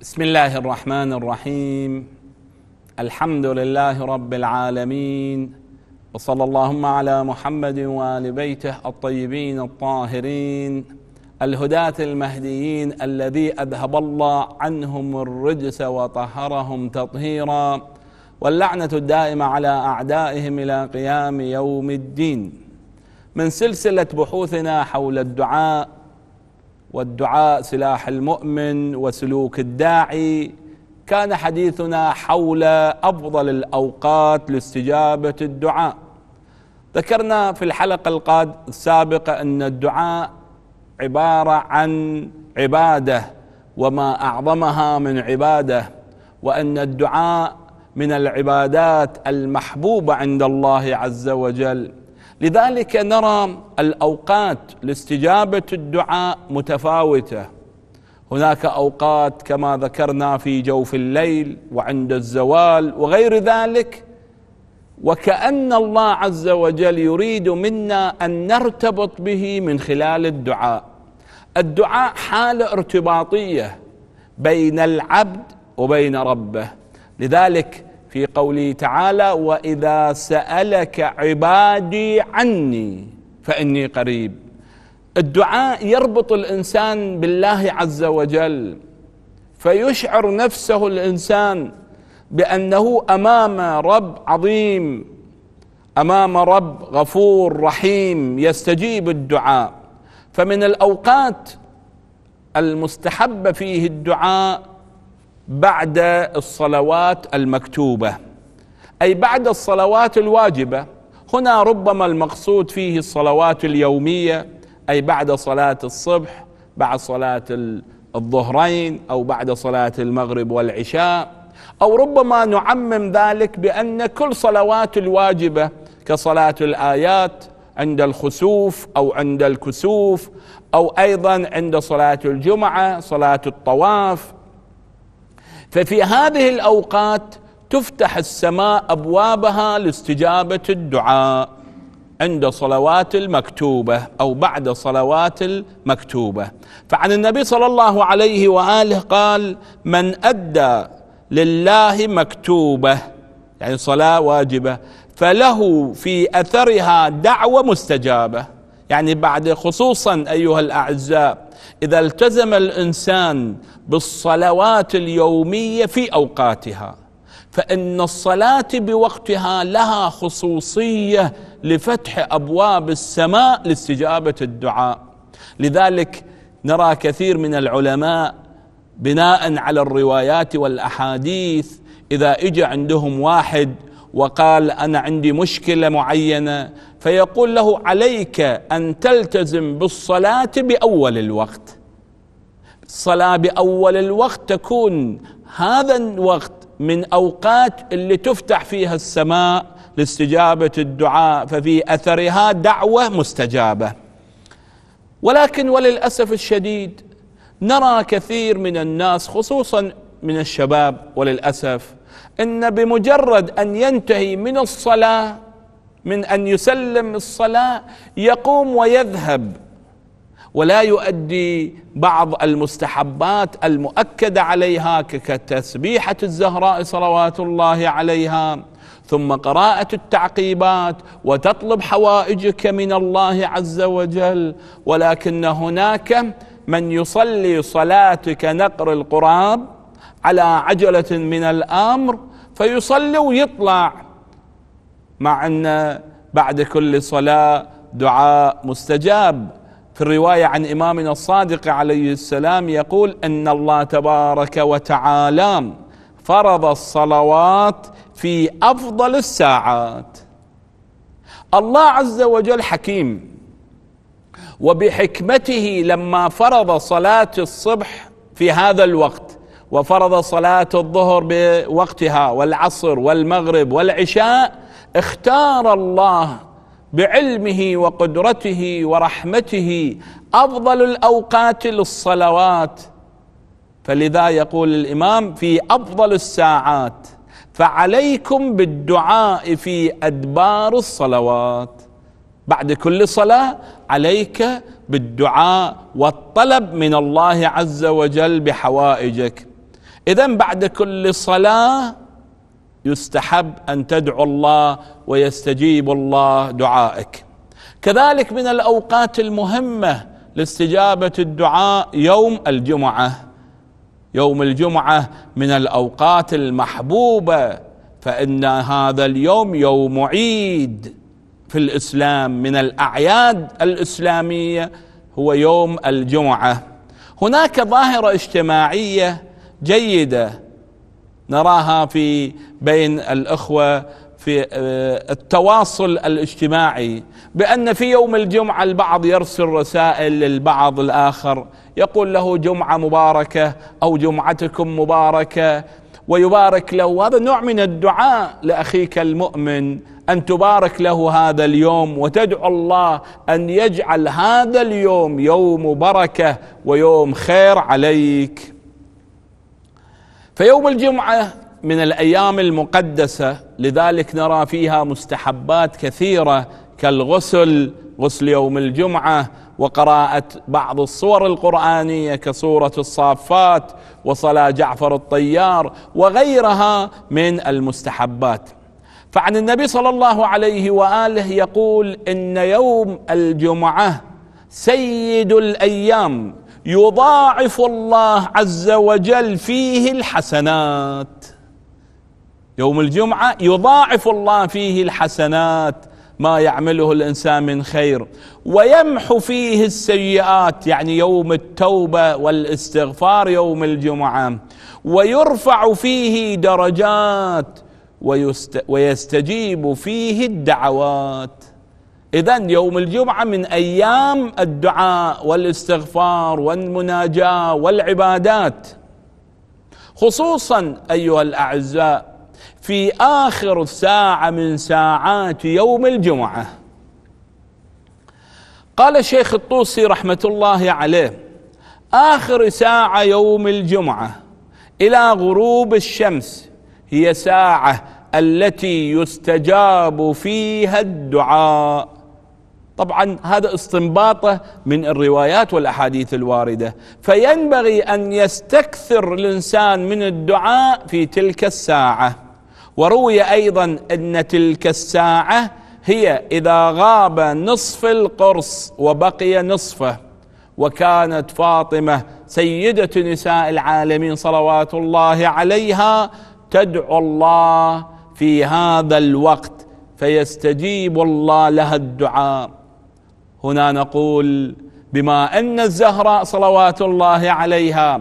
بسم الله الرحمن الرحيم الحمد لله رب العالمين وصلى اللهم على محمد وال بيته الطيبين الطاهرين الهداة المهديين الذي أذهب الله عنهم الرجس وطهرهم تطهيرا واللعنة الدائمة على أعدائهم إلى قيام يوم الدين من سلسلة بحوثنا حول الدعاء والدعاء سلاح المؤمن وسلوك الداعي كان حديثنا حول افضل الاوقات لاستجابه الدعاء ذكرنا في الحلقه السابقه ان الدعاء عباره عن عباده وما اعظمها من عباده وان الدعاء من العبادات المحبوبه عند الله عز وجل لذلك نرى الأوقات لاستجابة الدعاء متفاوتة هناك أوقات كما ذكرنا في جوف الليل وعند الزوال وغير ذلك وكأن الله عز وجل يريد منا أن نرتبط به من خلال الدعاء الدعاء حالة ارتباطية بين العبد وبين ربه لذلك في قوله تعالى واذا سالك عبادي عني فاني قريب الدعاء يربط الانسان بالله عز وجل فيشعر نفسه الانسان بانه امام رب عظيم امام رب غفور رحيم يستجيب الدعاء فمن الاوقات المستحبه فيه الدعاء بعد الصلوات المكتوبه اي بعد الصلوات الواجبه هنا ربما المقصود فيه الصلوات اليوميه اي بعد صلاه الصبح بعد صلاه الظهرين او بعد صلاه المغرب والعشاء او ربما نعمم ذلك بان كل صلوات الواجبه كصلاه الايات عند الخسوف او عند الكسوف او ايضا عند صلاه الجمعه صلاه الطواف ففي هذه الاوقات تفتح السماء ابوابها لاستجابه الدعاء عند صلوات المكتوبه او بعد صلوات المكتوبه فعن النبي صلى الله عليه واله قال من ادى لله مكتوبه يعني صلاه واجبه فله في اثرها دعوه مستجابه يعني بعد خصوصا أيها الأعزاء إذا التزم الإنسان بالصلوات اليومية في أوقاتها فإن الصلاة بوقتها لها خصوصية لفتح أبواب السماء لاستجابة الدعاء لذلك نرى كثير من العلماء بناء على الروايات والأحاديث إذا إجى عندهم واحد وقال انا عندي مشكله معينه فيقول له عليك ان تلتزم بالصلاه باول الوقت الصلاه باول الوقت تكون هذا الوقت من اوقات اللي تفتح فيها السماء لاستجابه الدعاء ففي اثرها دعوه مستجابه ولكن وللاسف الشديد نرى كثير من الناس خصوصا من الشباب وللاسف ان بمجرد ان ينتهي من الصلاه من ان يسلم الصلاه يقوم ويذهب ولا يؤدي بعض المستحبات المؤكده عليها كتسبيحه الزهراء صلوات الله عليها ثم قراءة التعقيبات وتطلب حوائجك من الله عز وجل ولكن هناك من يصلي صلاتك نقر القرآن على عجلة من الأمر فيصلي ويطلع مع أن بعد كل صلاة دعاء مستجاب في الرواية عن إمامنا الصادق عليه السلام يقول أن الله تبارك وتعالى فرض الصلوات في أفضل الساعات الله عز وجل حكيم وبحكمته لما فرض صلاة الصبح في هذا الوقت وفرض صلاة الظهر بوقتها والعصر والمغرب والعشاء اختار الله بعلمه وقدرته ورحمته أفضل الأوقات للصلوات فلذا يقول الإمام في أفضل الساعات فعليكم بالدعاء في أدبار الصلوات بعد كل صلاة عليك بالدعاء والطلب من الله عز وجل بحوائجك إذا بعد كل صلاة يستحب أن تدعو الله ويستجيب الله دعائك كذلك من الأوقات المهمة لاستجابة الدعاء يوم الجمعة يوم الجمعة من الأوقات المحبوبة فإن هذا اليوم يوم عيد في الإسلام من الأعياد الإسلامية هو يوم الجمعة هناك ظاهرة اجتماعية جيده نراها في بين الاخوه في آه، التواصل الاجتماعي بان في يوم الجمعه البعض يرسل رسائل للبعض الاخر يقول له جمعه مباركه او جمعتكم مباركه ويبارك له هذا نوع من الدعاء لاخيك المؤمن ان تبارك له هذا اليوم وتدعو الله ان يجعل هذا اليوم يوم بركه ويوم خير عليك فيوم الجمعه من الايام المقدسه لذلك نرى فيها مستحبات كثيره كالغسل غسل يوم الجمعه وقراءه بعض الصور القرانيه كصوره الصافات وصلاه جعفر الطيار وغيرها من المستحبات فعن النبي صلى الله عليه واله يقول ان يوم الجمعه سيد الايام يضاعف الله عز وجل فيه الحسنات يوم الجمعة يضاعف الله فيه الحسنات ما يعمله الانسان من خير ويمحو فيه السيئات يعني يوم التوبه والاستغفار يوم الجمعه ويرفع فيه درجات ويستجيب فيه الدعوات إذا يوم الجمعة من أيام الدعاء والاستغفار والمناجاة والعبادات خصوصا أيها الأعزاء في آخر ساعة من ساعات يوم الجمعة قال الشيخ الطوسي رحمة الله عليه آخر ساعة يوم الجمعة إلى غروب الشمس هي ساعة التي يستجاب فيها الدعاء طبعا هذا استنباطه من الروايات والاحاديث الوارده فينبغي ان يستكثر الانسان من الدعاء في تلك الساعه وروي ايضا ان تلك الساعه هي اذا غاب نصف القرص وبقي نصفه وكانت فاطمه سيده نساء العالمين صلوات الله عليها تدعو الله في هذا الوقت فيستجيب الله لها الدعاء هنا نقول بما أن الزهراء صلوات الله عليها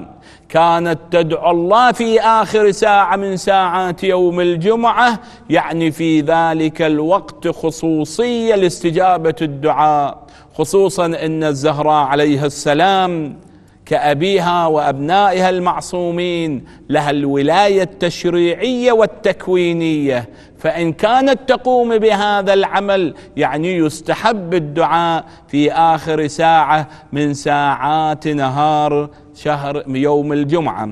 كانت تدعو الله في آخر ساعة من ساعات يوم الجمعة يعني في ذلك الوقت خصوصية لاستجابة الدعاء خصوصا أن الزهراء عليها السلام كأبيها وأبنائها المعصومين لها الولاية التشريعية والتكوينية فإن كانت تقوم بهذا العمل يعني يستحب الدعاء في آخر ساعة من ساعات نهار شهر يوم الجمعة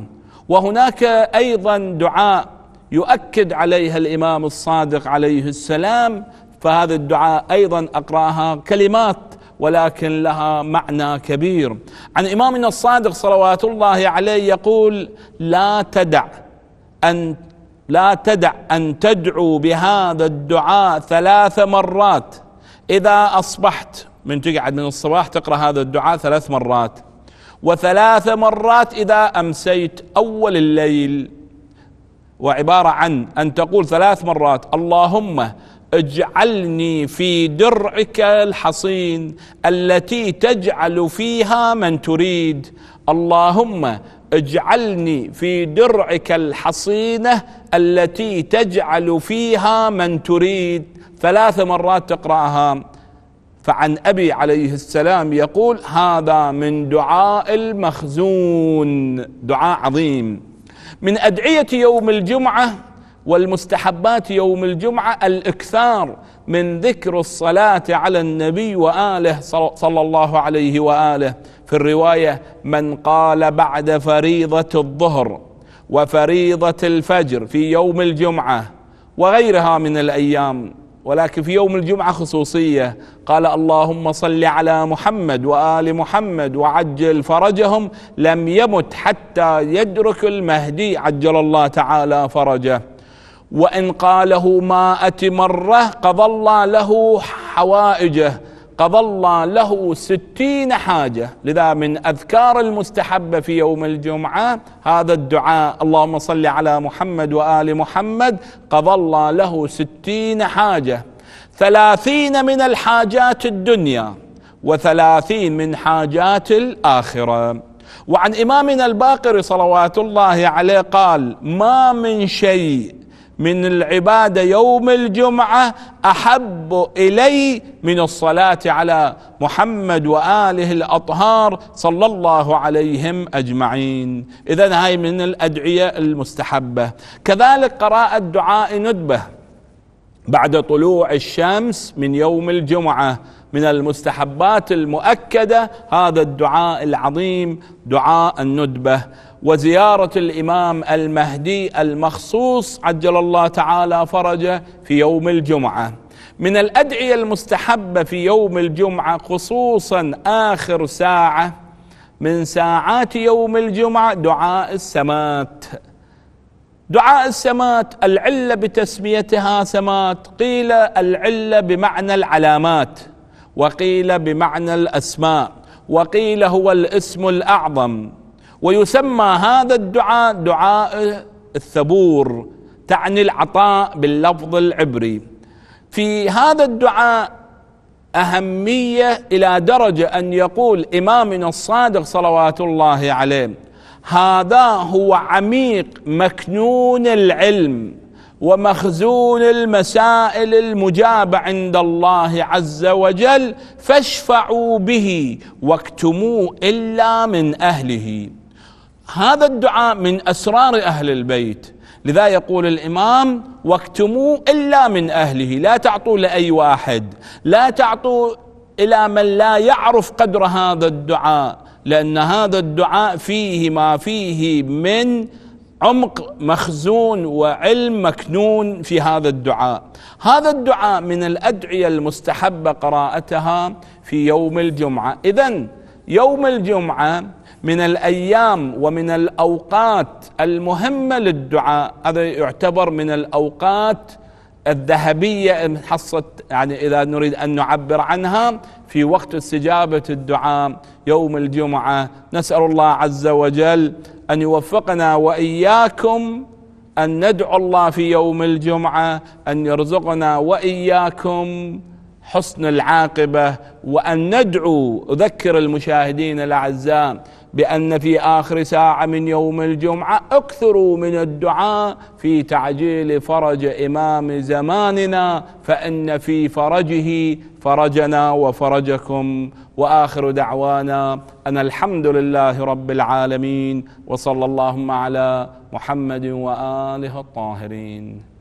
وهناك أيضا دعاء يؤكد عليها الإمام الصادق عليه السلام فهذا الدعاء أيضا أقرأها كلمات ولكن لها معنى كبير عن إمامنا الصادق صلوات الله عليه يقول لا تدع أن لا تدع أن تدعو بهذا الدعاء ثلاث مرات إذا أصبحت من تقعد من الصباح تقرأ هذا الدعاء ثلاث مرات وثلاث مرات إذا أمسيت أول الليل وعبارة عن أن تقول ثلاث مرات اللهم اجعلني في درعك الحصين التي تجعل فيها من تريد اللهم اجعلني في درعك الحصينه التي تجعل فيها من تريد ثلاث مرات تقراها فعن ابي عليه السلام يقول هذا من دعاء المخزون دعاء عظيم من ادعيه يوم الجمعه والمستحبات يوم الجمعة الإكثار من ذكر الصلاة على النبي وآله صلى الله عليه وآله في الرواية من قال بعد فريضة الظهر وفريضة الفجر في يوم الجمعة وغيرها من الأيام ولكن في يوم الجمعة خصوصية قال اللهم صل على محمد وآل محمد وعجل فرجهم لم يمت حتى يدرك المهدي عجل الله تعالى فرجه وإن قاله مائة مرة قضى الله له حوائجه قضى الله له ستين حاجة لذا من أذكار المستحبة في يوم الجمعة هذا الدعاء اللهم صل على محمد وآل محمد قضى الله له ستين حاجة ثلاثين من الحاجات الدنيا وثلاثين من حاجات الآخرة وعن إمامنا الباقر صلوات الله عليه قال ما من شيء من العباده يوم الجمعه احب الي من الصلاه على محمد واله الاطهار صلى الله عليهم اجمعين اذا هاي من الادعيه المستحبه كذلك قراءه دعاء ندبه بعد طلوع الشمس من يوم الجمعه من المستحبات المؤكده هذا الدعاء العظيم دعاء الندبه وزيارة الإمام المهدي المخصوص عجل الله تعالى فرجه في يوم الجمعة من الأدعية المستحبة في يوم الجمعة خصوصا آخر ساعة من ساعات يوم الجمعة دعاء السمات دعاء السمات العلة بتسميتها سمات قيل العلة بمعنى العلامات وقيل بمعنى الأسماء وقيل هو الاسم الأعظم ويسمى هذا الدعاء دعاء الثبور تعني العطاء باللفظ العبري في هذا الدعاء اهميه الى درجه ان يقول امامنا الصادق صلوات الله عليه هذا هو عميق مكنون العلم ومخزون المسائل المجابة عند الله عز وجل فاشفعوا به واكتموه إلا من أهله هذا الدعاء من اسرار اهل البيت لذا يقول الامام واكتموا الا من اهله لا تعطوا لاي واحد لا تعطوا الى من لا يعرف قدر هذا الدعاء لان هذا الدعاء فيه ما فيه من عمق مخزون وعلم مكنون في هذا الدعاء هذا الدعاء من الادعيه المستحبه قراءتها في يوم الجمعه اذا يوم الجمعه من الأيام ومن الأوقات المهمة للدعاء هذا يعتبر من الأوقات الذهبية حصت يعني إذا نريد أن نعبر عنها في وقت استجابة الدعاء يوم الجمعة نسأل الله عز وجل أن يوفقنا وإياكم أن ندعو الله في يوم الجمعة أن يرزقنا وإياكم حسن العاقبة وأن ندعو أذكر المشاهدين الأعزاء بأن في آخر ساعة من يوم الجمعة اكثروا من الدعاء في تعجيل فرج إمام زماننا فإن في فرجه فرجنا وفرجكم وآخر دعوانا أن الحمد لله رب العالمين وصلى اللهم على محمد وآله الطاهرين